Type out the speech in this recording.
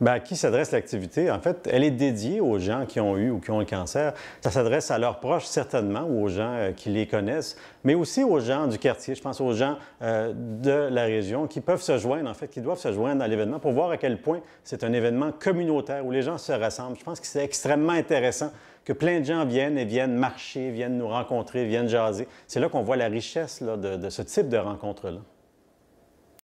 Bien, à qui s'adresse l'activité? En fait, elle est dédiée aux gens qui ont eu ou qui ont le cancer. Ça s'adresse à leurs proches, certainement, ou aux gens euh, qui les connaissent, mais aussi aux gens du quartier. Je pense aux gens euh, de la région qui peuvent se joindre, en fait, qui doivent se joindre à l'événement pour voir à quel point c'est un événement communautaire où les gens se rassemblent. Je pense que c'est extrêmement intéressant que plein de gens viennent et viennent marcher, viennent nous rencontrer, viennent jaser. C'est là qu'on voit la richesse de, de ce type de rencontre-là.